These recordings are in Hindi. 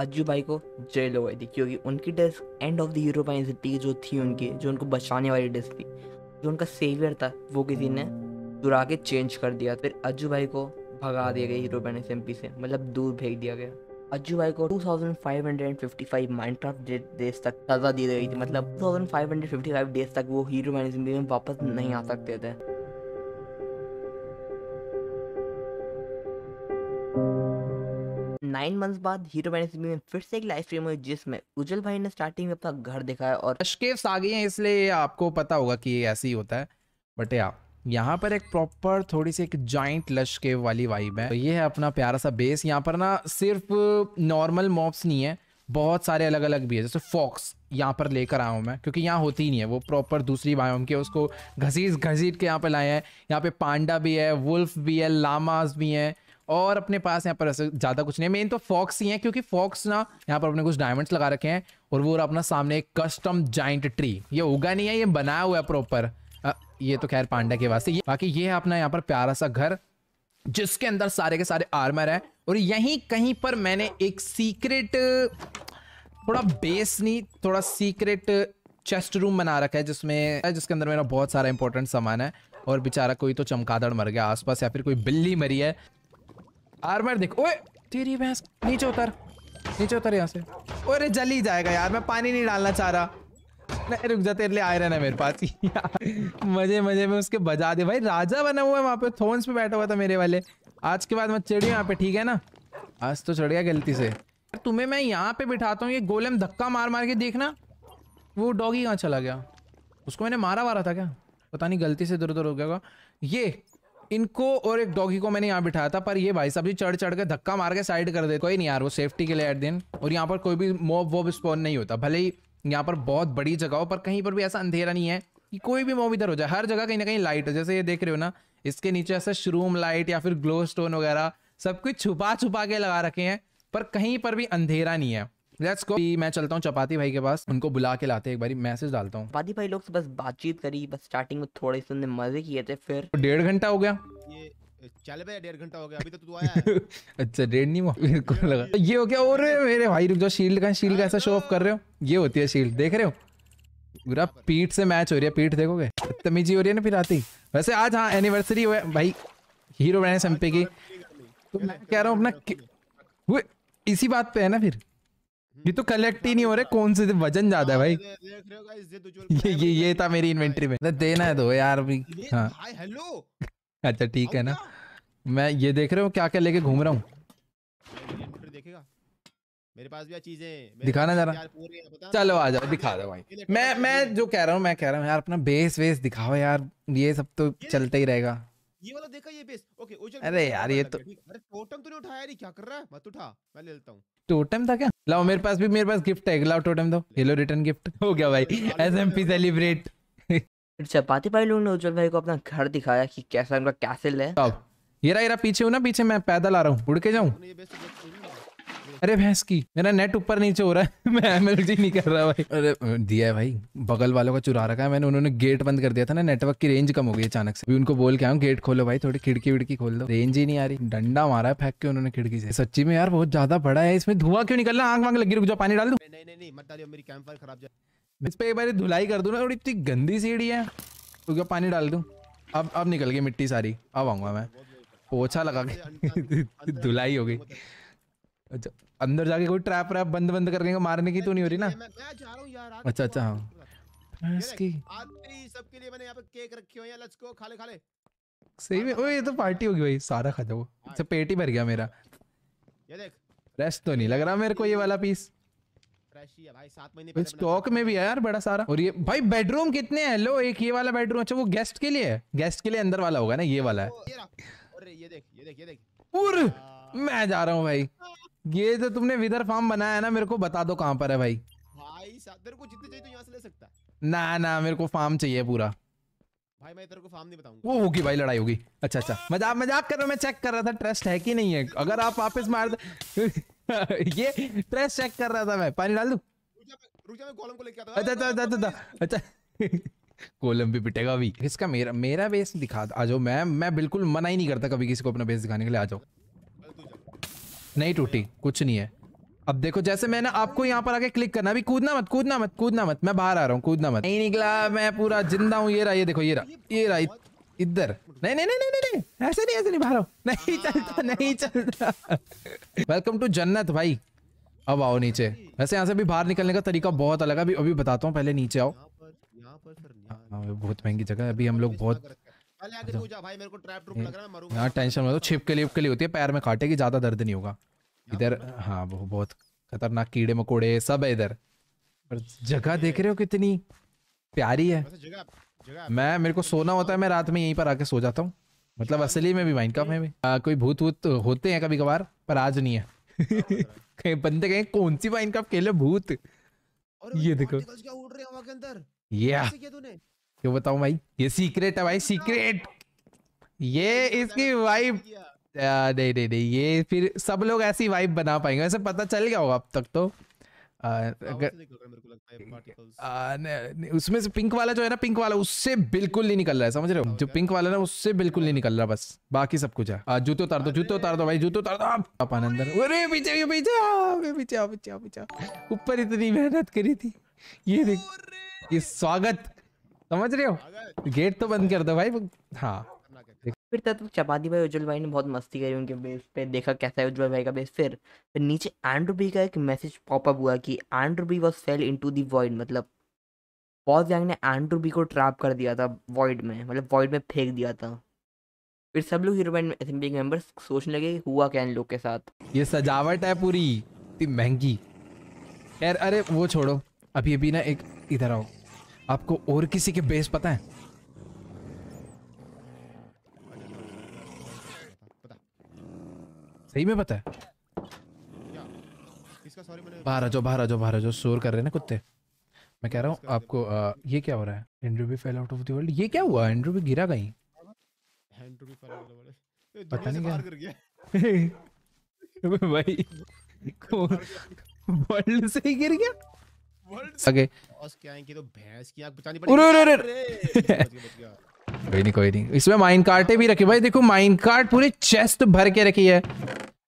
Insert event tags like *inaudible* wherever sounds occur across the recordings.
अज्जू भाई को जेल हो गई थी क्योंकि उनकी desk end of the Europa city जो थी उनकी जो उनको बचाने वाली डेस्क थी जो उनका सेवियर था वो किसी ने चुरा के चेंज कर दिया फिर अज्जू भाई को भगा दिया गया यूरोपा एस से मतलब दूर भेज दिया गया अज्जू भाई को 2555 माइनक्राफ्ट डेज तक सजा दी गई थी मतलब 2555 डेज तक वो हीरो मैनेजमेंट में वापस नहीं आ सकते थे नाइन मंथ बाद हीरो में फिर से एक लाइव स्ट्रीम हुई जिसमें उज्जवल भाई ने स्टार्टिंग में अपना घर दिखाया और अशकेफ्स आ गई हैं इसलिए आपको पता होगा कि ये ऐसे ही होता है बट या यहाँ पर एक प्रॉपर थोड़ी सी एक जॉइंट लश के वाली वाइब है तो ये है अपना प्यारा सा बेस यहाँ पर ना सिर्फ नॉर्मल मॉब्स नहीं है बहुत सारे अलग अलग भी है जैसे फॉक्स यहाँ पर लेकर आया हूँ मैं क्योंकि यहाँ होती ही नहीं है वो प्रॉपर दूसरी बायोम की उसको घसीट घसीट के यहाँ पर लाए हैं यहाँ पे पांडा भी है वुल्फ भी है लामाज भी हैं और अपने पास यहाँ पर ऐसे ज़्यादा कुछ नहीं है मेन तो फॉक्स ही है क्योंकि फॉक्स ना यहाँ पर अपने कुछ डायमंड्स लगा रखे हैं और वो अपना सामने एक कस्टम जाइंट ट्री ये उगा नहीं है ये बनाया हुआ है प्रॉपर ये तो खैर पांडा के वास्ते बाकी ये है अपना यहाँ पर प्यारा सा घर जिसके अंदर सारे के सारे आर्मर है और यहीं कहीं पर मैंने एक सीक्रेट थोड़ा बेस नहीं थोड़ा सीक्रेट चेस्ट रूम बना रखा है जिसमें जिसके अंदर मेरा बहुत सारा इंपॉर्टेंट सामान है और बेचारा कोई तो चमकादड़ मर गया आसपास या फिर कोई बिल्ली मरी है आर्मर देख ओए तेरी भैंस नीचे उतर नीचे उतर यहाँ से अरे जल ही जाएगा यार मैं पानी नहीं डालना चाह रहा नहीं रुक जा तेरे लिए आयरन है मेरे पास *laughs* मजे मजे में उसके बजा दे भाई राजा बना हुआ है वहाँ पे थोन्स पे बैठा हुआ था मेरे वाले आज के बाद मैं चढ़ी यहाँ पे ठीक है ना आज तो चढ़ गया गलती से तुम्हें मैं यहाँ पे बिठाता हूँ ये गोलेम धक्का मार मार के देखना वो डॉगी कहाँ चला गया उसको मैंने मारा मारा था क्या पता नहीं गलती से इधर उधर हो गया ये इनको और एक डॉगी को मैंने यहाँ बिठाया था पर ये भाई साहब जी चढ़ चढ़ के धक्का मार के साइड कर दे कोई नहीं यार वो सेफ्टी के लिए एट दिन और यहाँ पर कोई भी मोब वोब स्पॉन नहीं होता भले ही यहाँ पर बहुत बड़ी जगह हो पर कहीं पर भी ऐसा अंधेरा नहीं है कि कोई भी मोब इधर हो जाए हर जगह कहीं ना कहीं लाइट हो जैसे ये देख रहे हो ना इसके नीचे ऐसा श्रूम लाइट या फिर ग्लो स्टोन वगैरह सब कुछ छुपा छुपा के लगा रखे हैं पर कहीं पर भी अंधेरा नहीं है लेट्स गो मैं चलता हूँ चपाती भाई के पास उनको बुला के लाते एक बार मैसेज डालता हूँ चपाती भाई लोग से बस बातचीत करी बस स्टार्टिंग में थोड़े से मजे किए थे फिर डेढ़ घंटा हो गया चल डेढ़ घंटा हो गया अभी तो तू आया *laughs* अच्छा डेढ़ नहीं मेरे को लगा ये हो क्या हो रहे मेरे भाई रुक जाओ शील्ड का शील्ड शो ऑफ कर रहे हो ये होती है शील्ड देख रहे हो पूरा पीठ से मैच हो रही है पीठ देखोगे तमीजी हो रही है ना फिर आती वैसे आज हाँ एनिवर्सरी हुआ भाई हीरो की तो मैं कह रहा हूँ अपना वो इसी बात पे है ना फिर हम्म। ये तो कलेक्ट ही नहीं हो रहे कौन से वजन ज्यादा है हाँ, भाई ये तो ये ये था मेरी इन्वेंट्री में देना है दो यार भी हाँ हेलो अच्छा ठीक है ना मैं ये देख रहे हूँ क्या क्या लेके घूम रहा हूँ मेरे पास भी चीजें दिखाना जरा चलो आ जाओ दिखा दो भाई मैं मैं जो कह रहा हूँ मैं कह रहा हूँ यार अपना बेस वेस दिखाओ यार ये सब तो चलता ही रहेगा ये वाला देखा ये बेस ओके अरे यार ये तो अरे टोटम तूने उठाया नहीं क्या कर रहा है मत उठा मैं ले लेता हूँ टोटम था क्या लाओ मेरे पास भी मेरे पास गिफ्ट है लाओ टोटम दो हेलो रिटर्न गिफ्ट हो गया भाई एस एम पी सेलिब्रेट चपाती भाई लोग ने उज्जवल भाई को अपना घर दिखाया कि कैसा उनका कैसे ले ये रहा ये रहा पीछे हूँ ना पीछे मैं पैदल आ रहा हूँ उड़ के जाऊँ अरे भैंस की मेरा नेट ऊपर नीचे हो रहा है *laughs* मैं एम नहीं कर रहा भाई अरे दिया है भाई बगल वालों का चुरा रखा है मैंने उन्होंने गेट बंद कर दिया था ना नेटवर्क की रेंज कम हो गई अचानक से भी उनको बोल के आऊँ गेट खोलो भाई थोड़ी खिड़की विड़की खोल दो रेंज ही नहीं आ रही डंडा मारा है फेंक के उन्होंने खिड़की से सच्ची में यार बहुत ज्यादा बड़ा है इसमें धुआं क्यों निकल रहा आंख वांग लगी रुक जाओ पानी डाल दू नहीं नहीं नहीं मत डालियो मेरी कैंप खराब इस पे एक बार धुलाई कर दू ना थोड़ी इतनी गंदी सीढ़ी है रुक जाओ पानी डाल दू अब अब निकल गई मिट्टी सारी अब आऊंगा मैं पोछा लगा के *laughs* धुलाई हो गई अच्छा अंदर जाके कोई ट्रैप रैप बंद बंद करके मारने की तो नहीं हो रही ना अच्छा अच्छा तो हाँ तो सबके लिए मैंने पे केक रखे हुए हैं लेट्स गो खा ले सही में ओए ये तो पार्टी होगी भाई सारा खा हाँ, जाओ अच्छा पेट ही भर गया मेरा ये देख रेस्ट तो नहीं लग रहा मेरे को ये वाला पीस स्टॉक में भी है यार बड़ा सारा और ये भाई बेडरूम कितने हैं लो एक ये वाला बेडरूम अच्छा वो गेस्ट के लिए है गेस्ट के लिए अंदर वाला होगा ना ये वाला है ये देख ये देख ये देख हाँ। मैं जा रहा हूँ भाई हाँ। ये जो तुमने विदर फार्म बनाया है ना मेरे को बता दो कहाँ पर है भाई भाई तेरे को जितने चाहिए तो यहाँ से ले सकता ना ना मेरे को फार्म चाहिए पूरा भाई मैं तेरे को फार्म नहीं बताऊंगा वो होगी भाई लड़ाई होगी अच्छा अच्छा मजाक मजाक कर रहा मैं चेक कर रहा था ट्रस्ट है कि नहीं है अगर आप वापस मार दे *laughs* ये ट्रस्ट चेक कर रहा था मैं पानी डाल दू रुक अच्छा अच्छा अच्छा अच्छा कोलम अच्छा। अच्छा। *laughs* भी पिटेगा अभी इसका मेरा मेरा बेस दिखा आ जाओ मैं मैं बिल्कुल मना ही नहीं करता कभी किसी को अपना बेस दिखाने के लिए आ जाओ नहीं टूटी कुछ नहीं है अब देखो जैसे मैंने आपको यहाँ पर आके क्लिक करना अभी कूदना मत कूदना मत कूदना मत मैं बाहर आ रहा हूँ कूदना मत नहीं निकला मैं पूरा जिंदा हूँ ये रहा ये देखो ये रहा ये रहा इधर नहीं नहीं नहीं नहीं ऐसे नहीं ऐसे नहीं बाहर नहीं चलता नहीं चलता वेलकम टू जन्नत भाई अब आओ नीचे वैसे यहाँ से भी बाहर निकलने का तरीका बहुत अलग है अभी अभी बताता हूँ पहले नीचे आओ हाँ, बहुत महंगी जगह है अभी हम लोग बहुत टेंशन अच्छा। हम्म। मत लो छिप के लिए होती है पैर में काटेगी ज्यादा दर्द नहीं होगा इधर तो- हाँ वो बहुत खतरनाक कीड़े मकोड़े सब है इधर पर जगह देख रहे हो कितनी प्यारी है मैं मेरे को सोना होता है मैं रात में यहीं पर आके सो जाता हूँ मतलब असली में भी माइंड का में भी आ, कोई भूत भूत होते हैं कभी कभार पर आज नहीं है हाँ, कहीं बंदे कहें कौन सी माइंड का खेले भूत ये देखो ये क्यों बताऊं भाई ये सीक्रेट है भाई सीक्रेट ये इसकी वाइब नहीं नहीं नहीं ये फिर सब लोग ऐसी वाइब बना पाएंगे वैसे पता चल गया होगा अब तक तो उसमें से पिंक वाला जो है ना पिंक वाला उससे बिल्कुल नहीं निकल रहा है समझ रहे हो जो पिंक वाला ना उससे बिल्कुल नहीं निकल रहा बस बाकी सब कुछ है जूते उतार दो जूते उतार दो भाई जूते उतार दो आप अंदर पीछे पीछे पीछे ऊपर इतनी मेहनत करी थी ये देख ये स्वागत समझ रहे हो गेट तो बंद कर दो भाई हाँ फिर तब तो चपाती भाई उज्जवल भाई ने बहुत मस्ती करी उनके बेस पे देखा कैसा है उज्जवल भाई का बेस फिर फिर नीचे एंड्रू बी का एक मैसेज पॉपअप हुआ कि Andrew B was fell into the void मतलब बॉस गैंग ने एंड्रू बी को ट्रैप कर दिया था वॉइड में मतलब वॉइड में फेंक दिया था फिर सब लोग हीरो असेंबली मेंबर्स सोचने लगे हुआ क्या इन लोग के साथ ये सजावट है पूरी इतनी महंगी यार अरे वो छोड़ो अभी अभी ना एक इधर आओ आपको और किसी के बेस पता है सही में पता है बाहर आ जाओ बाहर आ जाओ बाहर आ जाओ शोर कर रहे हैं ना कुत्ते मैं कह रहा हूँ आपको आ, ये क्या हो रहा है एंड्रू भी fell out of the world ये क्या हुआ एंड्रू भी गिरा कहीं पता नहीं क्या *laughs* भाई वर्ल्ड से ही गिर गया आगे तो कोई नहीं कोई नहीं इसमें माइन कार्टे भी रखी भाई देखो माइन कार्ट पूरी चेस्ट भर के रखी है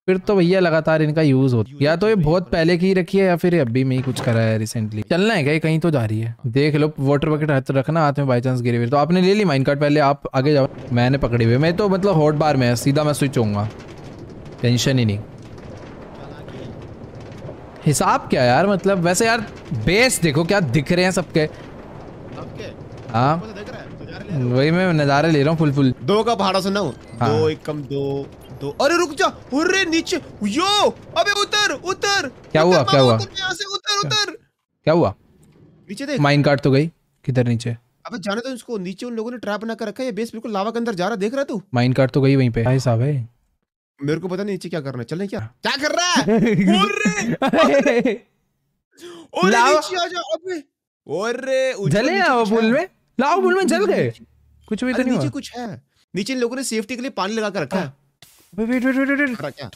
फिर तो भैया लगातार इनका यूज होता है या तो ये बहुत पहले की रखी है या फिर अभी में ही कुछ करा है रिसेंटली चलना है क्या कहीं तो जा रही है देख लो वाटर बकेट हाथ रखना हाथ में बाई चांस गिरे हुए तो आपने ले ली माइन कार्ट पहले आप आगे जाओ मैंने पकड़े हुए मैं तो मतलब हॉट बार में सीधा मैं स्विच होगा टेंशन ही नहीं हिसाब क्या यार मतलब वैसे यार बेस देखो क्या दिख रहे हैं सबके हाँ तो तो वही मैं नज़ारे ले रहा हूँ फुल फुल दो का भाड़ा सुना हाँ। दो एक कम दो दो अरे रुक जा अरे नीचे यो अबे उतर उतर क्या हुआ क्या हुआ यहाँ से उतर उतर क्या हुआ नीचे देख माइन कार्ड तो गई किधर नीचे अबे जाने तो इसको नीचे उन लोगों ने ट्रैप बना कर रखा है ये बेस बिल्कुल लावा के अंदर जा रहा देख रहा तू माइन कार्ड तो गई वहीं पे भाई साहब है मेरे को पता नहीं नीचे क्या करना चले क्या हाँ। क्या कर रहा है *laughs* *laughs* जले वो पुल में लाओ पुल में जल गए कुछ भी तो नहीं नीचे कुछ है नीचे लोगों ने सेफ्टी के लिए पानी लगा कर रखा हाँ। है वेट वेट वेट वेट क्या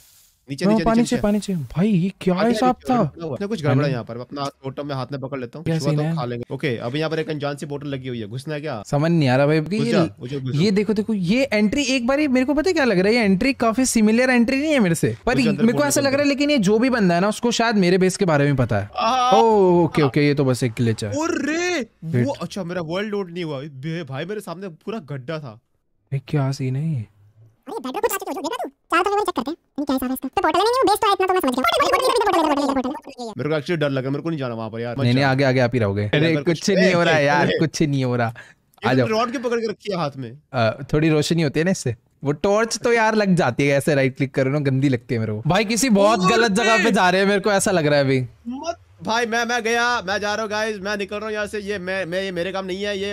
नीचे नीचे भाई ये क्या हिसाब था कुछ गड़बड़ा यहाँ पर अपना में हाथ में पकड़ लेता हूँ तो ओके यहाँ पर एक अनजान सी लगी हुई है घुसना क्या समझ नहीं आ रहा भाई ये देखो देखो ये एंट्री एक बार मेरे को पता क्या लग रहा है ये एंट्री काफी सिमिलर एंट्री नहीं है मेरे से पर मेरे को ऐसा लग रहा है लेकिन ये जो भी बंदा है ना उसको शायद मेरे बेस के बारे में पता है ओके ओके ये तो बस एक है वो अच्छा मेरा वर्ल्ड लोड नहीं हुआ भाई मेरे सामने पूरा गड्ढा था क्या सीन है ये आप ही रहोगे *laughs* नहीं हो रहा *laughs* यार कुछ नहीं हो रहा है हाथ में थोड़ी रोशनी होती है ना इससे वो टॉर्च तो यार लग जाती है ऐसे राइट क्लिक करो ना गंदी लगती है मेरे को भाई किसी बहुत गलत जगह पे जा रहे हैं मेरे को ऐसा लग रहा है अभी भाई मैं मैं गया मैं जा रहा हूँ गाइस मैं निकल रहा हूँ यहाँ से ये मैं मैं ये मेरे काम नहीं है ये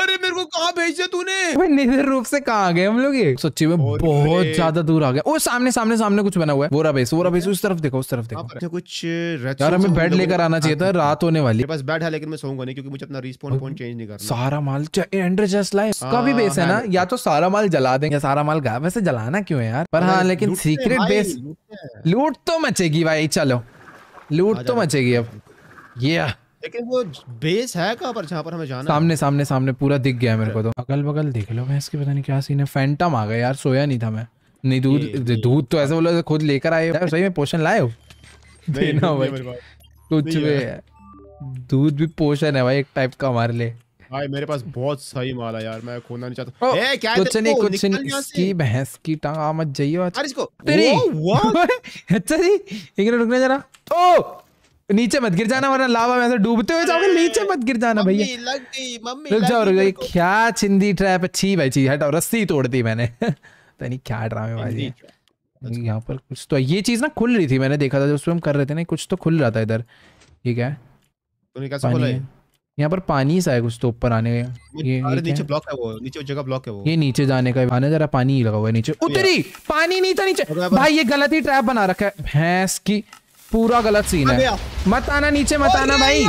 अरे मेरे को कहा भेज दिया तूने निधर रूप से कहा गए हम लोग ये सच्ची में बहुत ज्यादा दूर आ गया ओ सामने सामने सामने कुछ बना हुआ है वोरा बेस वोरा बेस उस तरफ देखो उस तरफ देखो कुछ यार हमें बेड लेकर आना चाहिए था रात होने वाली बस बेड है लेकिन मैं सोऊंगा नहीं क्योंकि मुझे अपना रिस्पॉन्स फोन चेंज नहीं कर सारा माल एंडर जस्ट लाइफ का भी बेस हाँ, है ना या तो सारा माल जला देंगे सारा माल गायब वैसे जलाना क्यों है यार पर हाँ लेकिन सीक्रेट बेस लूट तो मचेगी भाई चलो लूट तो मचेगी अब ये लेकिन वो बेस है कहाँ पर जहाँ पर हमें जाना सामने सामने सामने पूरा दिख गया मेरे को तो अगल बगल देख लो मैं इसके पता नहीं क्या सीन है फैंटम आ गया यार सोया नहीं था मैं नहीं दूध तो दूध तो ऐसे बोलो खुद लेकर आए हो सही में पोषण लाए हो देना भाई कुछ भी दूध भी पोषण है भाई एक टाइप का हमारे लिए भाई मेरे पास बहुत सही माल है यार मैं खोना नहीं चाहता ए क्या कुछ नहीं कुछ नहीं इसकी भैंस की टांग आ मत जाइयो अरे इसको तेरी *laughs* अच्छा जी एक मिनट रुकना जरा ओ नीचे मत गिर जाना वरना लावा में ऐसे डूबते हुए जाओगे नीचे मत गिर जाना भैया रुक जाओ रुक जाओ क्या चिंदी ट्रैप अच्छी भाई चीज हटाओ रस्सी तोड़ दी मैंने *laughs* तनी नहीं क्या ड्रामे भाई यहाँ पर कुछ तो ये चीज ना खुल रही थी मैंने देखा था जो उसमें हम कर रहे थे ना कुछ तो खुल रहा था इधर ठीक है तो खुला है यहाँ पर पानी सा है कुछ तो ऊपर आने ये नीचे ब्लॉक है वो नीचे जगह ब्लॉक है वो ये नीचे जाने का आने जरा पानी ही लगा हुआ है नीचे उतरी पानी नहीं था नीचे भाई ये गलत ही ट्रैप बना रखा है भैंस की पूरा गलत सीन है मत आना नीचे मत आना भाई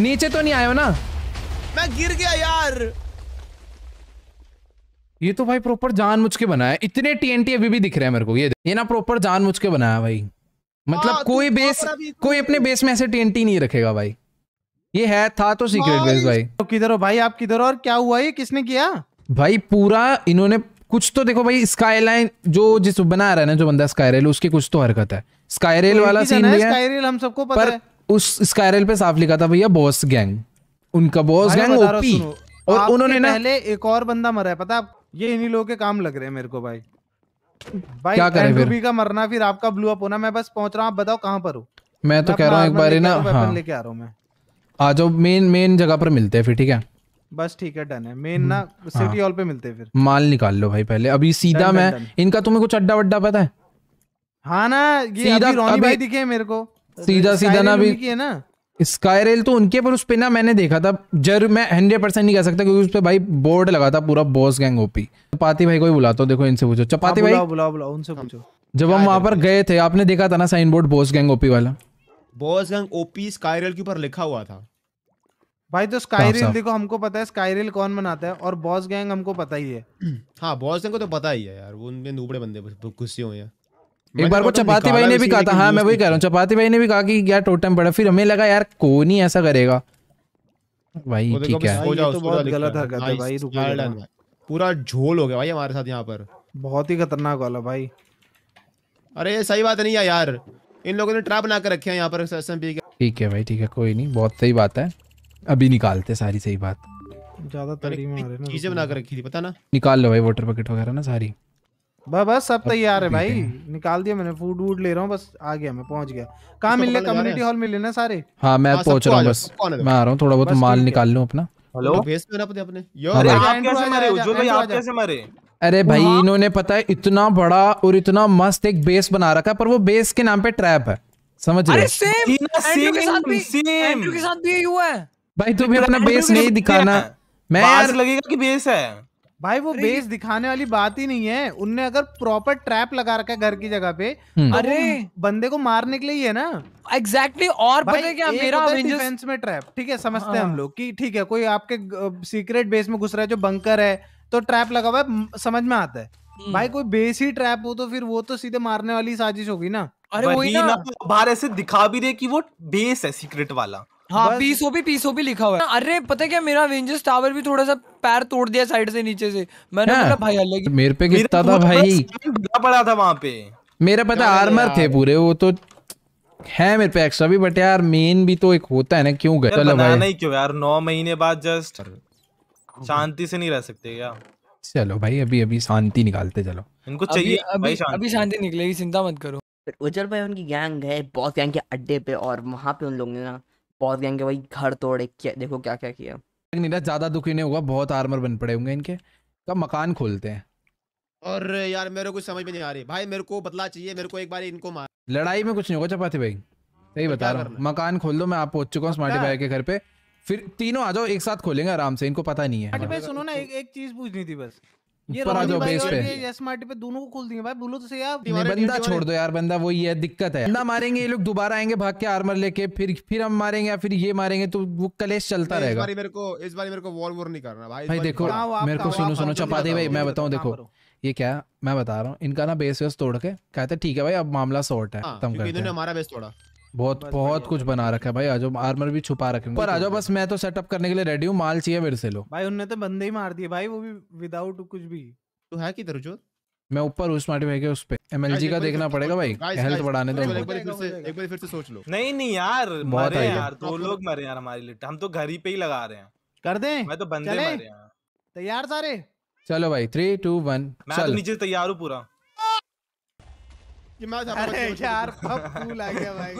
नीचे तो नहीं आयो ना मैं गिर गया यार ये तो भाई प्रॉपर जान मुझ के बनाया इतने टीएनटी अभी भी दिख रहे हैं मेरे को ये ये ना प्रॉपर जान मुझ के बनाया भाई मतलब हाँ, कोई बेस कोई अपने बेस में ऐसे टीएनटी नहीं रखेगा भाई ये है था तो सीक्रेट बेस भाई तो किधर हो भाई आप किधर हो और क्या हुआ ये किसने किया भाई पूरा इन्होंने कुछ तो देखो भाई स्काईलाइन जो जिस बना रहा है ना जो बंदा स्काईरेल उसकी कुछ तो हरकत है स्काईरेल तो वाला सीन लिया स्काईरेल हम सबको पता पर है। उस स्काईरेल पे साफ लिखा था भैया बॉस गैंग उनका बॉस गैंग ओपी और उन्होंने ना पहले एक और बंदा मरा है पता ये इन्हीं लोगों के काम लग रहे हैं मेरे को भाई भाई क्या करें फिर का मरना फिर आपका ब्लू अप होना मैं बस पहुंच रहा हूँ आप बताओ कहाँ पर हूँ मैं तो कह रहा हूँ एक बार ना हाँ। लेके आ रहा हूँ मैं आ जाओ मेन मेन जगह पर मिलते हैं फिर ठीक है बस ठीक है डन है मेन ना सिटी हम्म, हॉल हाँ। पे मिलते हैं फिर माल निकाल लो भाई पहले अभी सीधा मैं इनका तुम्हें कुछ अड्डा वड्डा पता है हाँ ना ये सीधा अभी रोनी भाई दिखे मेरे को सीधा सीधा ना अभी है ना स्काई रेल तो उनके पर उस पर ना मैंने देखा था जर मैं हंड्रेड परसेंट नहीं कह सकता क्योंकि उस पर भाई बोर्ड लगा था पूरा बॉस गैंग ओपी चपाती भाई को ही बुलाता हूँ देखो इनसे पूछो चपाती हाँ, भाई बुलाओ बुलाओ बुलाओ उनसे पूछो जब हम वहां पर गए थे आपने देखा था ना sign board boss gang OP वाला बॉस गैंग ओपी स्काइरल के ऊपर लिखा हुआ था भाई तो स्काईरिल हाँ, देखो हमको पता है स्काईरिल कौन बनाता है और बॉस गैंग हमको पता ही है *clears throat* हाँ बॉस गैंग को तो पता ही है यार वो उनके नूबड़े बंदे गुस्से हुए हैं एक बार को चपाती भाई ने भी कहा था हाँ मैं वही कह रहा हूँ चपाती भाई ने भी कहा कि यार टोटम बड़ा फिर हमें लगा यार कौन ही ऐसा करेगा भाई ठीक है तो पूरा झोल हो गया भाई हमारे साथ यहाँ पर बहुत ही खतरनाक वाला भाई अरे सही बात नहीं है यार इन लोगों ने ट्रैप बना कर रखे हैं यहाँ पर एस एम ठीक है भाई ठीक है कोई नहीं बहुत सही बात है अभी निकालते सारी सही बात ज्यादा चीजें तो बना कर रखी थी पता ना निकाल लो भाई वाटर बकेट वगैरह ना सारी बस बस सब तैयार है भाई निकाल दिया मैंने फूड वूड ले रहा हूँ बस आ गया मैं पहुंच गया कहा मिल रहे कम्युनिटी हॉल मिले ना सारे हाँ मैं हाँ, पहुंच रहा हूँ बस मैं आ रहा हूँ थोड़ा बहुत माल निकाल लू अपना हेलो भेज अपने अपने अरे भाई इन्होंने पता है इतना बड़ा और इतना मस्त एक बेस बना रखा है पर वो बेस के नाम पे ट्रैप है समझ रहे भाई तुम्हें अपना बेस नहीं दिखाना मैं यार लगेगा कि बेस है भाई वो बेस दिखाने वाली बात ही नहीं है उनने अगर प्रॉपर ट्रैप लगा रखा है घर की जगह पे हम्म। तो अरे बंदे को मारने के लिए ही है ना एग्जैक्टली exactly, और भाई क्या मेरा डिफेंस में ट्रैप ठीक है समझते हैं हम हाँ। लोग कि ठीक है कोई आपके सीक्रेट बेस में घुस रहा है जो बंकर है तो ट्रैप लगा हुआ है समझ में आता है हम्म। भाई कोई बेस ही ट्रैप हो तो फिर वो तो सीधे मारने वाली साजिश होगी ना अरे वही ना, ना बाहर ऐसे दिखा भी दे कि वो बेस है सीक्रेट वाला हाँ पीसो भी पीसो भी लिखा हुआ है अरे पता क्या मेरा वेंजर्स टावर भी थोड़ा सा पैर तोड़ दिया साइड से नीचे से मैंने हाँ। बोला भाई अलग मेरे पे गिरता था भाई पड़ा था वहां पे मेरा पता आर्मर थे पूरे वो तो है मेरे पे एक्स्ट्रा भी बट यार मेन भी तो एक होता है ना क्यों गए नहीं क्यों यार नौ महीने बाद जस्ट *laughs* शांति से नहीं रह सकते क्या चलो भाई अभी अभी शांति निकालते चलो इनको चाहिए अभी शांति निकलेगी चिंता मत करो उजर भाई उनकी गैंग है बहुत गैंग के अड्डे पे और वहाँ पे उन लोग ने ना बहुत गैंग के भाई घर तोड़े क्या देखो क्या क्या किया नीरज ज्यादा दुखी नहीं होगा बहुत आर्मर बन पड़े होंगे इनके कब मकान खोलते हैं और यार मेरे को समझ में नहीं आ रही भाई मेरे को बदला चाहिए मेरे को एक बार इनको मार लड़ाई में कुछ नहीं होगा चपाती भाई सही तो बता रहा हूँ मकान खोल दो मैं आप पहुंच चुका हूँ स्मार्टी भाई के घर पे फिर तीनों आ जाओ एक साथ खोलेंगे आराम से इनको पता नहीं है सुनो ना एक एक चीज पूछनी थी बस ये पर आ जाओ बेस पे पे दोनों को खोल देंगे भाई बोलो तो सही बंदा छोड़ दो यार बंदा वही है दिक्कत है ना मारेंगे ये लोग दोबारा आएंगे भाग के आर्मर लेके फिर फिर हम मारेंगे या फिर ये मारेंगे तो वो कलेश चलता रहेगा इस मेरे को इस मेरे को वॉर वॉर नहीं करना भाई भाई देखो मेरे को सुनो सुनो दे भाई मैं बताऊँ देखो ये क्या मैं बता रहा हूँ इनका ना बेस वेस तोड़ के कहते ठीक है भाई अब मामला सॉर्ट है हाँ, कर हमारा बेस तोड़ा बहुत बहुत कुछ बना रखा है भाई आज आर्मर भी छुपा रखे पर आजो बस मैं तो सेटअप करने के लिए रेडी हूँ माल चाहिए मेरे से लो भाई उनने तो बंदे ही मार दिए भाई वो भी विदाउट कुछ भी तू तो है किधर जो मैं ऊपर उस माटी भाई के उस पे एम का देखना पड़ेगा भाई हेल्थ बढ़ाने दो एक बार फिर से सोच लो नहीं नहीं यार मरे यार दो लोग मरे यार हमारी लिट हम तो घर ही पे ही लगा रहे हैं कर दें मैं तो बंदे मरे तैयार सारे चलो भाई थ्री टू वन मैं तो नीचे तैयार हूँ पूरा मैं अरे यार फूल आ गया भाई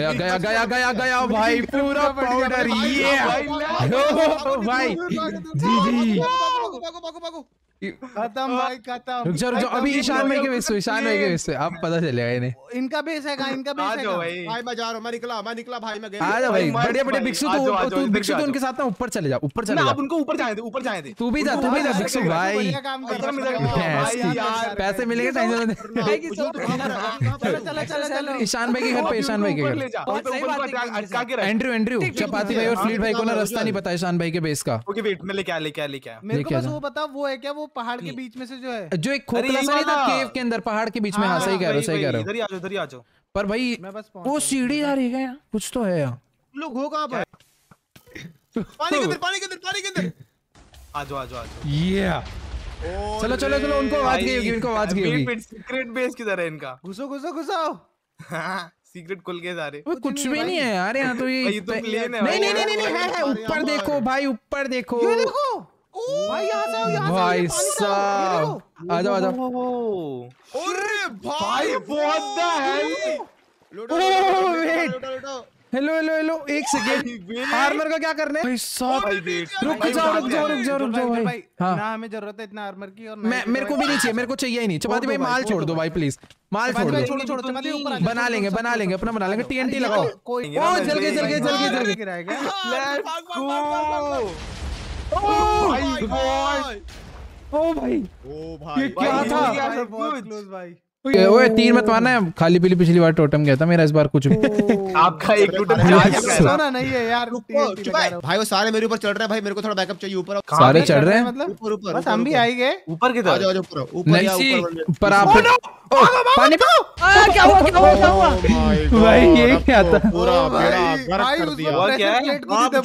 गया गया गया गया गया भाई पूरा पाउडर ये भाई जी जी भागो भागो भागो *laughs* खत्म भाई खत्म रुक रुक अभी ईशान भाई के बेस पे ईशान भाई के बेस पे अब पता चलेगा इन्हें इनका बेस है इनका बेस है भाई मैं जा रहा हूं मैं निकला मैं निकला भाई मैं गया आ जा भाई बढ़िया बढ़िया बिक्सु तो तू तू बिक्सु तो उनके साथ ना ऊपर चले जा ऊपर चले जा आप उनको ऊपर ऊपर तू भी जा तू भी जा बिक्सु भाई पैसे मिलेंगे ईशान भाई के घर पे ईशान भाई के घर एंड्रू एंड्रू चपाती भाई और हाँ, फ्लीट भाई को ना हाँ, रास्ता हाँ। नहीं पता ईशान भाई के बेस का ओके वेट मैं लेके आ लेके आ लेके आ मेरे को बस वो बता वो है क्या वो पहाड़ के बीच में से जो है जो एक खोखला सा था केव के अंदर पहाड़ के बीच में हां हाँ, सही कह रहे हो सही कह रहे हो इधर ही आ जाओ इधर ही आ जाओ पर भाई वो सीढ़ी जा रही है यार कुछ तो है यार तुम लोग हो कहां पर पानी के अंदर पानी के अंदर पानी के अंदर आ जाओ आ जाओ आ जाओ ये चलो चलो चलो उनको आवाज गई होगी उनको आवाज गई होगी सीक्रेट बेस किधर है इनका घुसो घुसो घुसो सीक्रेट *laughs* खुल के सारे वो कुछ भी नहीं है यार यहाँ तो ये *laughs* तो नहीं नहीं नहीं नहीं है ऊपर देखो भाई ऊपर देखो ये देखो भाई यहाँ से साहब आ जाओ अरे भाई बहुत हेलो हेलो हेलो एक सेकेंड आर्मर का क्या करने भाई रुक जाओ रुक जाओ रुक जाओ रुक जाओ भाई हाँ ना हमें जरूरत है इतना आर्मर की और मैं मेरे को भी नहीं चाहिए मेरे को चाहिए ही नहीं चपाती भाई माल छोड़ दो भाई प्लीज माल छोड़ दो छोड़ो छोड़ो चपाती ऊपर बना लेंगे बना लेंगे अपना बना लेंगे टीएनटी लगाओ ओ जल गए जल गए जल गए जल गए लेट्स गो ओए तीन मत तो मारना है खाली पीली पिछली बार टोटम गया था मेरा इस बार कुछ भी आपका एक टोटम नहीं है यार भाई वो सारे मेरे ऊपर चढ़ रहे हैं भाई मेरे को थोड़ा बैकअप चाहिए ऊपर सारे चढ़ रहे हैं मतलब ऊपर ऊपर बस हम भी आई गए ऊपर की तरफ ऊपर आप पानी क्या क्या हुआ हुआ oh भाई ये क्या था कुछ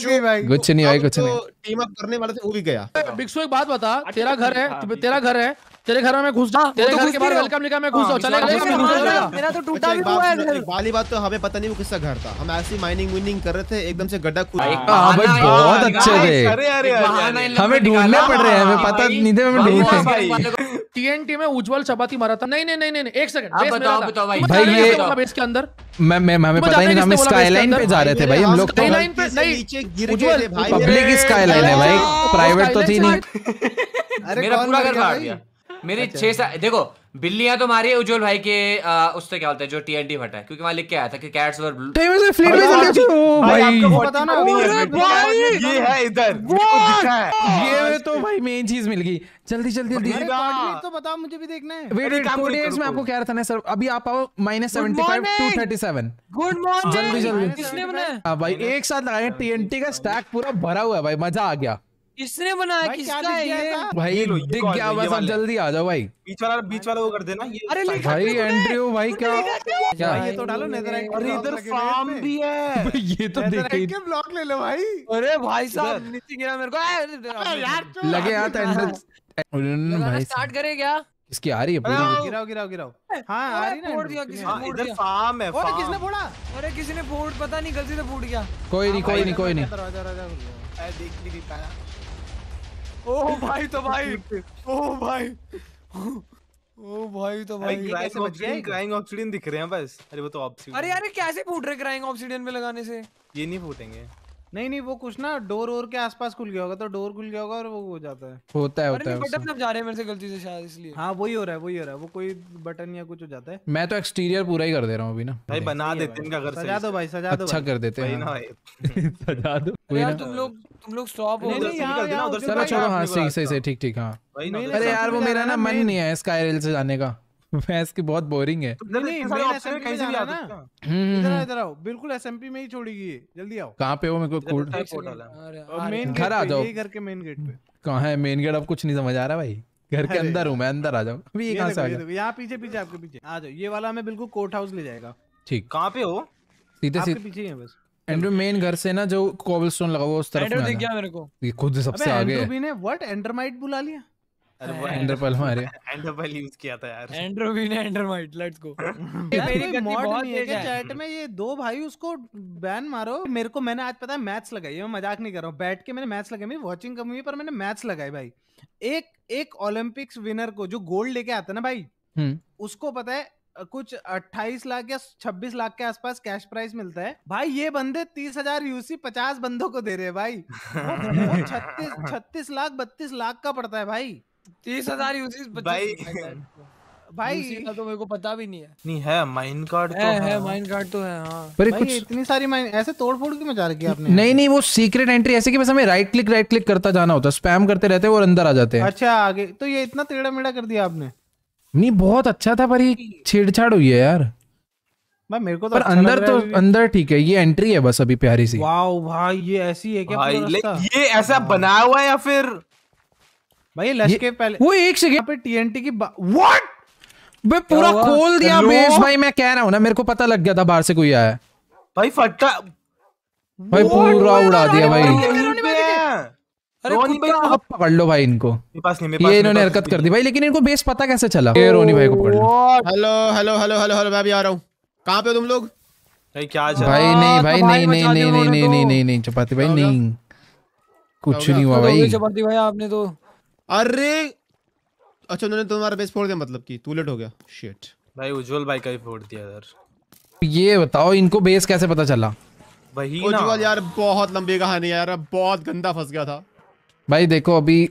नहीं भाई कुछ नहीं टीम अप करने वाले थे वो भी गया बिक्सू एक बात बता अच्छा, तेरा घर है हाँ, तेरा घर है तेरे घर में घुस जा हाँ, तेरे तो घर के बाहर वेलकम लिखा मैं घुस हाँ, चलेगा मेरा तो अच्छा, टूटा भी हुआ है वाली बात तो हमें पता नहीं वो किसका घर था हम ऐसी माइनिंग विनिंग कर रहे थे एकदम से गड्ढा खुद हां भाई बहुत अच्छे थे हमें ढूंढने पड़ रहे हैं हमें पता नहीं था हमें ढूंढ रहे टीएनटी में उज्जवल चपाती मारा था नहीं नहीं नहीं नहीं एक सेकंड भाई ये मतलब इसके अंदर मैं मैं हमें तो पता ही नहीं हम स्काईलाइन पे जा रहे थे भाई हम लोग तो पे नहीं गिर गए भाई पब्लिक स्काईलाइन है भाई प्राइवेट तो थी नहीं मेरा पूरा घर मेरी 6 अच्छा। देखो बिल्लियां तो मारी है उज्जवल भाई के आ, उससे क्या बोलते हैं जो टी एन टीएनटी फटा है क्योंकि वहां लिख के आया था कि कैट्स वर टेबल से फ्लिप में चले जाओ भाई आपको पता ना भाई ये है इधर ये तो भाई मेन चीज मिल गई जल्दी जल्दी जल्दी हाँ। तो बताओ मुझे भी देखना है वेट वेट कोड कोडियर्स में आपको कह रहा था ना सर अभी आप आओ -75 237 गुड मॉर्निंग जल्दी जल्दी किसने बनाया हां भाई एक साथ लगाए टीएनटी का स्टैक पूरा भरा हुआ है भाई मजा आ गया इसने बनाया किसका है ये भाई दिख गया बस अब जल्दी आ जाओ भाई बीच वाला बीच वाला वो कर देना ये अरे भाई एंड्रयू भाई क्या क्या ये तो डालो नेदर अरे इधर फार्म भी है *laughs* ये तो देख के ब्लॉक ले लो भाई अरे भाई साहब नीचे गिरा मेरे को लगे आता एंड्रयू भाई स्टार्ट करें क्या इसकी आ रही है गिराओ गिराओ गिराओ हां आ रही ना फोड़ दिया किसी ने इधर हाँ, फार्म है फार्म किसने फोड़ा अरे किसी ने फोड़ पता नहीं गलती से फूट गया कोई हाँ, नहीं कोई नहीं कोई नहीं दरवाजा दरवाजा खुल गया देख नहीं पाया ओ भाई तो भाई ओ भाई ओ भाई तो भाई बच गए क्राइंग ऑक्सीजन दिख रहे हैं बस अरे वो तो ऑब्सीडियन अरे यार कैसे फूट रहे क्राइंग ऑक्सीजन में लगाने से ये नहीं फूटेंगे नहीं नहीं वो कुछ ना डोर और के आसपास खुल गया होगा तो डोर खुल गया होगा और वो हो जाता है होता है होता है बटन जा रहे हैं मेरे से गलती से शायद इसलिए हाँ वही हो रहा है वही हो रहा है वो कोई बटन या कुछ हो जाता है मैं तो एक्सटीरियर पूरा ही कर दे रहा हूँ अभी ना भाई बना देते इनका घर सजा दो भाई सजा दो अच्छा कर देते हैं हाँ। *laughs* सजा दो यार तुम लोग तुम लोग स्टॉप हो चलो छोड़ो हाँ सही सही सही ठीक ठीक हाँ अरे यार वो मेरा ना मन नहीं है स्काई रेल से जाने का भैंस *laughs* की बहुत बोरिंग है तो हम्म, हम्म, हम्म। बिल्कुल एस एम पी में जाना ना इधर ही छोड़ेगी जल्दी आओ कहाँ पे वो मेरे को मेन घर आ जाओ घर के मेन गेट पे कहा है मेन गेट अब कुछ नहीं समझ आ रहा भाई घर के अंदर हूँ मैं अंदर आ जाऊँ अभी ये से आ जाओ यहाँ पीछे पीछे आपके पीछे आ जाओ ये वाला हमें बिल्कुल कोर्ट हाउस ले जाएगा ठीक कहाँ पे हो सीधे सीधे पीछे है बस एंड्रू मेन घर से ना जो कोबलस्टोन लगा हुआ उस तरफ एंड्रू दिख गया मेरे को ये खुद सबसे आगे है ने व्हाट एंडरमाइट बुला लिया जो गोल्ड लेके आते ना भाई हम्म। उसको पता है कुछ अट्ठाईस लाख या छब्बीस लाख के आसपास कैश प्राइज मिलता है भाई ये बंदे तीस हजार यूसी पचास बंदों को दे रहे हैं भाई छत्तीस छत्तीस लाख बत्तीस लाख का पड़ता है भाई तीस हजार यूजेस भाई भाई तो मेरे को पता भी नहीं है नहीं है माइन कार्ड तो है, है है माइन कार्ड तो है हाँ पर कुछ इतनी सारी माइन ऐसे तोड़ फोड़ क्यों मचा रखी आपने नहीं नहीं वो सीक्रेट एंट्री ऐसे कि बस हमें राइट क्लिक राइट क्लिक करता जाना होता है स्पैम करते रहते हैं और अंदर आ जाते हैं अच्छा आगे तो ये इतना टेढ़ा मेढ़ा कर दिया आपने नहीं बहुत अच्छा था पर ये छेड़छाड़ हुई है यार भाई मेरे को तो पर अच्छा अंदर तो अंदर ठीक है ये एंट्री है बस अभी प्यारी सी वाओ भाई ये ऐसी है क्या भाई ये ऐसा हाँ। बनाया हुआ है या फिर भाई के पहले वो एक सेकंड पे टीएनटी की व्हाट बे पूरा खोल दिया बेस भाई मैं कह रहा हूं ना मेरे को पता लग गया था बाहर से कोई आया भाई भाई पूरा उड़ा दिया भाई पकड़ लो भाई इनको पास नहीं, पास ये इन्होंने हरकत कर दी भाई लेकिन इनको बेस पता कैसे चला ये रोनी भाई को पकड़ लो hello hello hello hello hello मैं भी आ रहा हूँ कहाँ पे तुम लोग भाई क्या चल भाई हाँ, नहीं तो भाई नहीं नहीं नहीं नहीं तो। नहीं नहीं नहीं चपाती भाई नहीं कुछ नहीं हुआ भाई चपाती भाई आपने तो अरे अच्छा उन्होंने तो तुम्हारा बेस फोड़ दिया मतलब कि तू लेट हो गया शिट भाई उज्जवल भाई का ही फोड़ दिया यार ये बताओ इनको बेस कैसे पता चला वही ना उज्जवल यार बहुत लंबी कहानी है यार बहुत गंदा फंस गया था भाई देखो अभी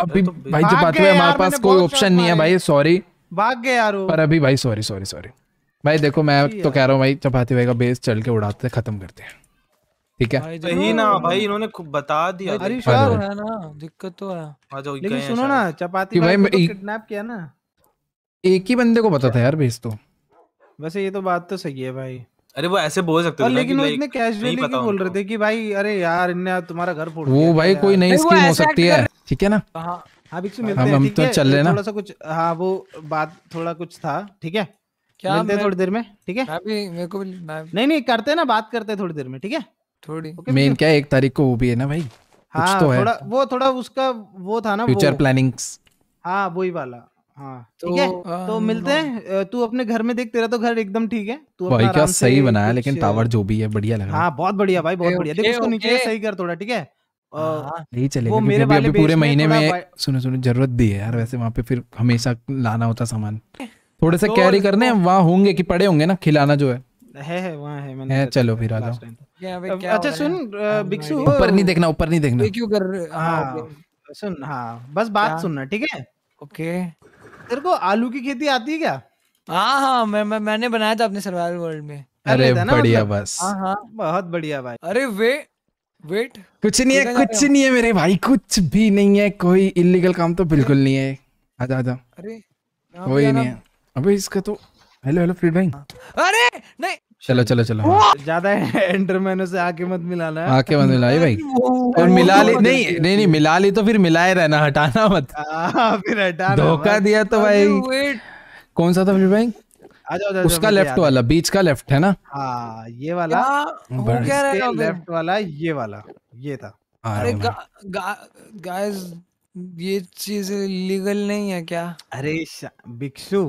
अभी तो भाई जो बात हुई हमारे पास कोई ऑप्शन नहीं है भाई सॉरी भाग गए यार वो पर अभी भाई सॉरी सॉरी सॉरी भाई देखो मैं तो कह रहा हूं भाई चपाती भाई का बेस चल के उड़ाते खत्म करते हैं ठीक है सही ना हाँ। भाई इन्होंने खूब बता दिया अरे श्योर हाँ है ना दिक्कत तो है आ जाओ लेकिन सुनो ना चपाती भाई को तो किडनैप किया ना एक ही बंदे को पता था यार भेज तो वैसे ये तो बात तो सही है भाई अरे वो ऐसे बोल सकते थे लेकिन वो इतने कैजुअली क्यों बोल रहे थे कि भाई अरे यार इनने तुम्हारा घर फोड़ वो भाई कोई नई स्कीम हो सकती है ठीक है ना हां हाँ, हाँ मिलते हैं हम तो चल रहे ना थोड़ा सा कुछ हां वो बात थोड़ा कुछ था ठीक है क्या मिलते हैं थोड़ी देर में ठीक है अभी मेरे को नहीं नहीं करते ना बात करते हैं थोड़ी देर में ठीक है थोड़ी मेन मतलब क्या एक तारीख को वो भी है ना भाई हाँ कुछ तो है थोड़ा वो थोड़ा उसका वो था ना फ्यूचर प्लानिंग्स हाँ वो ही वाला हाँ तो, ठीक है तो, तो मिलते हैं तू अपने घर में देख तेरा तो घर एकदम ठीक है तू भाई क्या सही बनाया लेकिन टावर जो भी है बढ़िया लग रहा है हाँ बहुत बढ़िया भाई बहुत बढ़िया देख उसको नीचे सही कर थोड़ा ठीक है नहीं हाँ। चलेगा मेरे अभी पूरे महीने में सुनो सुनो जरूरत भी है यार वैसे वहाँ पे फिर हमेशा लाना होता सामान थोड़े से कैरी तो करने तो वहाँ होंगे कि पड़े होंगे ना खिलाना जो है है है वहाँ है मैंने है, चलो फिर आ जाओ अच्छा सुन बिक्सू ऊपर नहीं देखना ऊपर नहीं देखना क्यों कर हाँ, हाँ सुन हाँ बस बात सुनना ठीक है ओके तेरे को आलू की खेती आती है क्या हाँ हाँ मैं, मैं मैंने बनाया था अपने सर्वाइवल वर्ल्ड में अरे मतलब? बढ़िया बस हाँ हाँ बहुत बढ़िया भाई अरे वे वेट कुछ नहीं है कुछ नहीं है मेरे भाई कुछ भी नहीं है कोई इलीगल काम तो बिल्कुल नहीं है आजा आजा अरे कोई नहीं है अबे इसका तो हेलो हेलो फ्रीड भाई हाँ। अरे नहीं चलो चलो चलो ज्यादा एंटरमैन से आके मत मिलाना आके मत मिलाई भाई और मिला ली नहीं नहीं नहीं नहीं मिला ली तो फिर मिलाए रहना हटाना मत फिर हटाना धोखा दिया तो भाई कौन सा था फिर भाई उसका लेफ्ट वाला बीच का लेफ्ट है ना हाँ ये वाला लेफ्ट हम्म, वाला ये वाला ये था अरे गाइस ये चीज लीगल नहीं है क्या अरे भिक्षु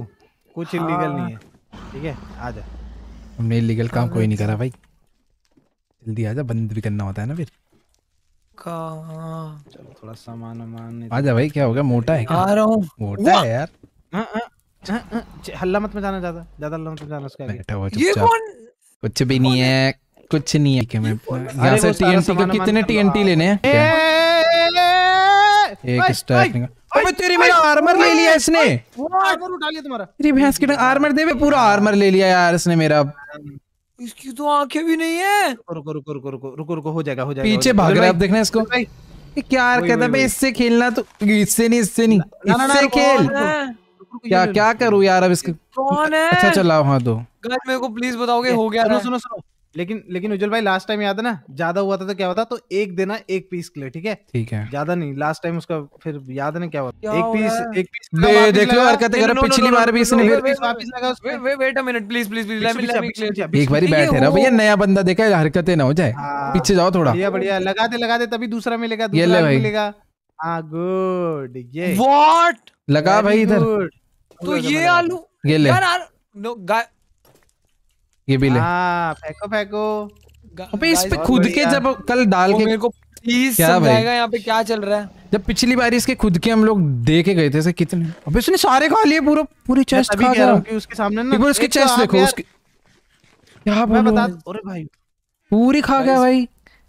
कुछ लीगल हाँ। नहीं है ठीक है आ जा हमने इलीगल काम कोई नहीं करा भाई जल्दी आजा बंद भी करना होता है ना फिर चलो थोड़ा सामान आजा भाई क्या हो गया मोटा है क्या आ रहा हूं मोटा है यार हल्ला मत मचाना ज्यादा ज्यादा हल्ला मत मचाना उसके आगे बैठा हुआ चुपचाप कुछ भी नहीं है कुछ नहीं है कि मैं यहाँ से टीएनटी के कितने टीएनटी लेने हैं एक स्टार अबे तेरी मेरा आर्मर ले लिया इसने उठा लिया तुम्हारा तेरी भैंस की आर्मर दे पूरा आर्मर ले लिया यार इसने मेरा इसकी तो आंखें भी नहीं है रुको रुको रुको रुको रुको रुको हो जाएगा हो जाएगा पीछे भाग रहा है अब देखना इसको क्या कहता है भाई इससे खेलना तो इससे नहीं इससे नहीं इससे खेल क्या क्या करूं यार अब इसके कौन है अच्छा चलाओ हां दो गाइस मेरे को प्लीज बताओगे हो गया सुनो सुनो लेकिन लेकिन उज्जवल भाई लास्ट टाइम याद है ना ज्यादा हुआ था तो क्या होता तो एक देना एक पीस के लिए ठीक है ठीक है ज्यादा नहीं लास्ट टाइम उसका फिर याद है ना क्या होता एक पीस एक देख लो हरकतें कर पिछली बार भी इसने पीस वापस लगा उसको wait a minute please please please let me clear एक बारी बैठे रहो भैया नया बंदा देखा हरकतें ना हो जाए हाँ। पीछे जाओ थोड़ा बढ़िया बढ़िया लगा दे लगा दे तभी दूसरा मिलेगा दूसरा मिलेगा हां गुड ये व्हाट लगा भाई इधर तो ये आलू ये ले यार नो गाइस ये भी ले हाँ, फेंको फेंको अबे इस पे खुद के जब कल डाल के मेरे को प्लीज समझाएगा यहाँ पे क्या चल रहा है जब पिछली बार इसके खुद के हम लोग दे के गए थे कितने अबे इसने सारे खा लिए पूरा पूरी चेस्ट खा गया उसके सामने ना ऊपर उसके चेस्ट देखो उसके क्या बोल रहा है अरे भाई पूरी खा गया भाई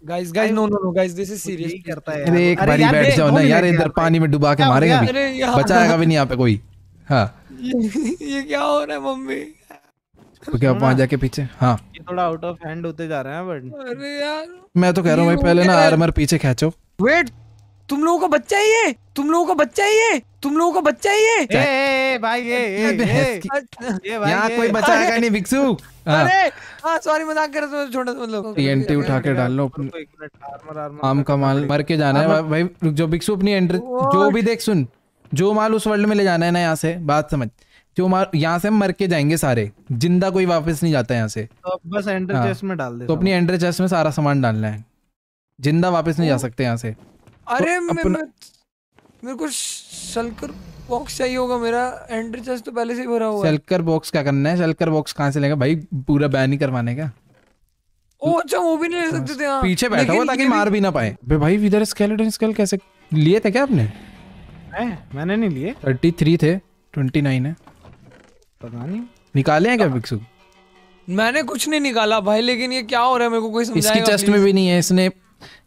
guys guys no no no guys this is serious करता है अरे एक बार ही बैठ जाओ ना यार इधर पानी में डुबा के मारेगा भी बचाएगा भी नहीं यहाँ पे कोई हाँ *laughs* ये क्या हो रहा है मम्मी तो क्या आप वहां जाके पीछे हाँ ये थोड़ा आउट ऑफ हैंड होते जा रहे हैं बट अरे यार मैं तो कह रहा हूँ भाई पहले ना आर्मर पीछे खेचो वेट तुम लोगों का बच्चा ही है तुम लोगों का बच्चा ही है तुम लोगों का बच्चा ही है ए, ए, ए, भाई ये *laughs* यहाँ कोई बचाएगा नहीं भिक्षु हाँ। अरे सॉरी हाँ, मजाक कर रहा छोड़ो तुम लोग टीएनटी उठा के डाल लो आम का माल मर के जाना है भाई जो भिक्षु अपनी एंट्री जो भी देख सुन जो माल उस वर्ल्ड में ले जाना है ना यहाँ से बात समझ जो यहाँ से मर के जाएंगे सारे जिंदा कोई वापस नहीं जाता यहाँ से तो बस एंडर हाँ, चेस्ट में डाल दे तो अपनी एंडर चेस्ट में सारा सामान डालना है जिंदा वापस नहीं जा सकते यहाँ से अरे तो मेरे को शलकर बॉक्स चाहिए होगा मेरा एंडर चेस्ट तो पहले से ही भरा हुआ है शलकर बॉक्स क्या करना है शलकर बॉक्स कहाँ से लेगा भाई पूरा बैन ही करवाने का ओ अच्छा वो भी नहीं ले सकते थे हाँ। पीछे बैठा हुआ ताकि मार भी ना पाए भाई इधर स्केलेटन स्केल कैसे लिए थे क्या आपने मैंने नहीं लिए 33 थे 29 है पता नहीं निकाले हैं क्या भिक्षु हाँ। मैंने कुछ नहीं निकाला भाई लेकिन ये क्या हो रहा है मेरे को कोई समझाएगा इसकी चेस्ट में भी नहीं है इसने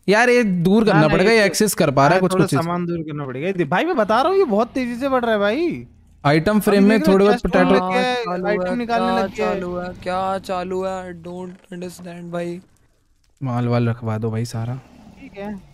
यार ये दूर करना पड़ेगा ये एक्सेस कर पा रहा है कुछ कुछ सामान दूर करना पड़ेगा भाई मैं बता रहा हूँ ये बहुत तेजी से बढ़ रहा है भाई आइटम फ्रेम में थोड़े बहुत पोटैटो आइटम निकालने लग गया चालू है क्या चालू है डोंट अंडरस्टैंड भाई माल वाल रखवा दो भाई सारा ठीक है